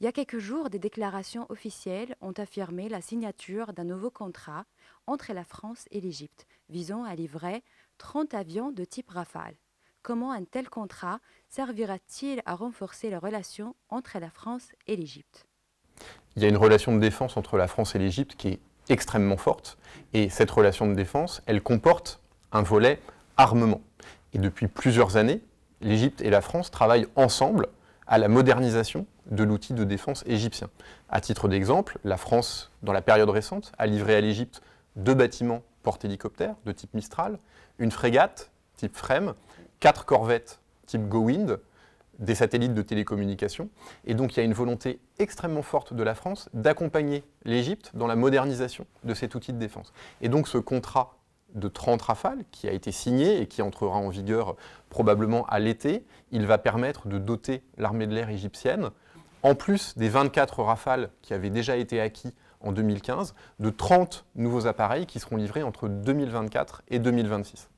Il y a quelques jours, des déclarations officielles ont affirmé la signature d'un nouveau contrat entre la France et l'Égypte, visant à livrer 30 avions de type Rafale. Comment un tel contrat servira-t-il à renforcer les relations entre la France et l'Égypte Il y a une relation de défense entre la France et l'Égypte qui est extrêmement forte, et cette relation de défense, elle comporte un volet armement. Et depuis plusieurs années, l'Égypte et la France travaillent ensemble à la modernisation de l'outil de défense égyptien. À titre d'exemple, la France, dans la période récente, a livré à l'Égypte deux bâtiments porte-hélicoptères de type Mistral, une frégate type FREM, quatre corvettes type GoWind, des satellites de télécommunication. Et donc il y a une volonté extrêmement forte de la France d'accompagner l'Égypte dans la modernisation de cet outil de défense. Et donc ce contrat de 30 rafales qui a été signé et qui entrera en vigueur probablement à l'été. Il va permettre de doter l'armée de l'air égyptienne, en plus des 24 rafales qui avaient déjà été acquis en 2015, de 30 nouveaux appareils qui seront livrés entre 2024 et 2026.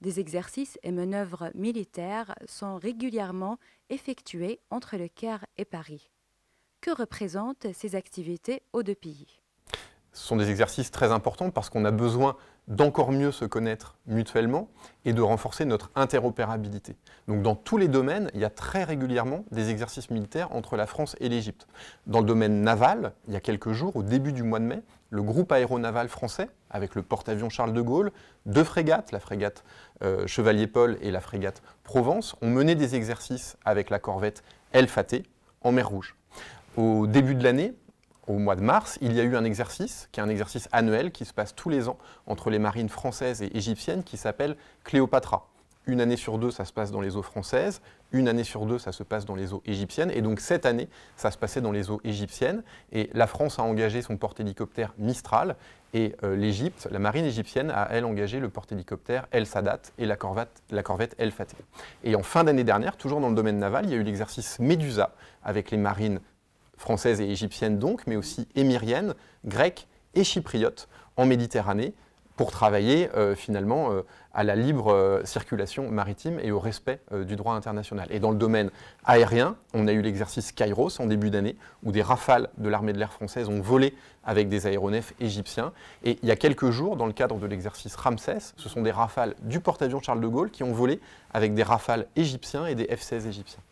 Des exercices et manœuvres militaires sont régulièrement effectués entre le Caire et Paris. Que représentent ces activités aux deux pays ce sont des exercices très importants parce qu'on a besoin d'encore mieux se connaître mutuellement et de renforcer notre interopérabilité. Donc dans tous les domaines, il y a très régulièrement des exercices militaires entre la France et l'Égypte. Dans le domaine naval, il y a quelques jours, au début du mois de mai, le groupe aéronaval français, avec le porte-avions Charles de Gaulle, deux frégates, la frégate euh, Chevalier Paul et la frégate Provence, ont mené des exercices avec la corvette El Faté en mer Rouge. Au début de l'année, au mois de mars, il y a eu un exercice, qui est un exercice annuel qui se passe tous les ans entre les marines françaises et égyptiennes, qui s'appelle Cléopatra. Une année sur deux, ça se passe dans les eaux françaises, une année sur deux, ça se passe dans les eaux égyptiennes, et donc cette année, ça se passait dans les eaux égyptiennes, et la France a engagé son porte-hélicoptère Mistral, et euh, l'Égypte, la marine égyptienne, a, elle, engagé le porte-hélicoptère El Sadat et la corvette, El Fateh. Et en fin d'année dernière, toujours dans le domaine naval, il y a eu l'exercice Medusa avec les marines française et égyptienne donc, mais aussi émirienne, grecque et chypriote en Méditerranée pour travailler euh, finalement euh, à la libre euh, circulation maritime et au respect du droit international. Et dans le domaine aérien, on a eu l'exercice Kairos en début d'année, où des rafales de l'armée de l'air française ont volé avec des aéronefs égyptiens. Et il y a quelques jours, dans le cadre de l'exercice Ramsès, ce sont des rafales du porte-avions Charles de Gaulle qui ont volé avec des rafales égyptiens et des F-16 égyptiens.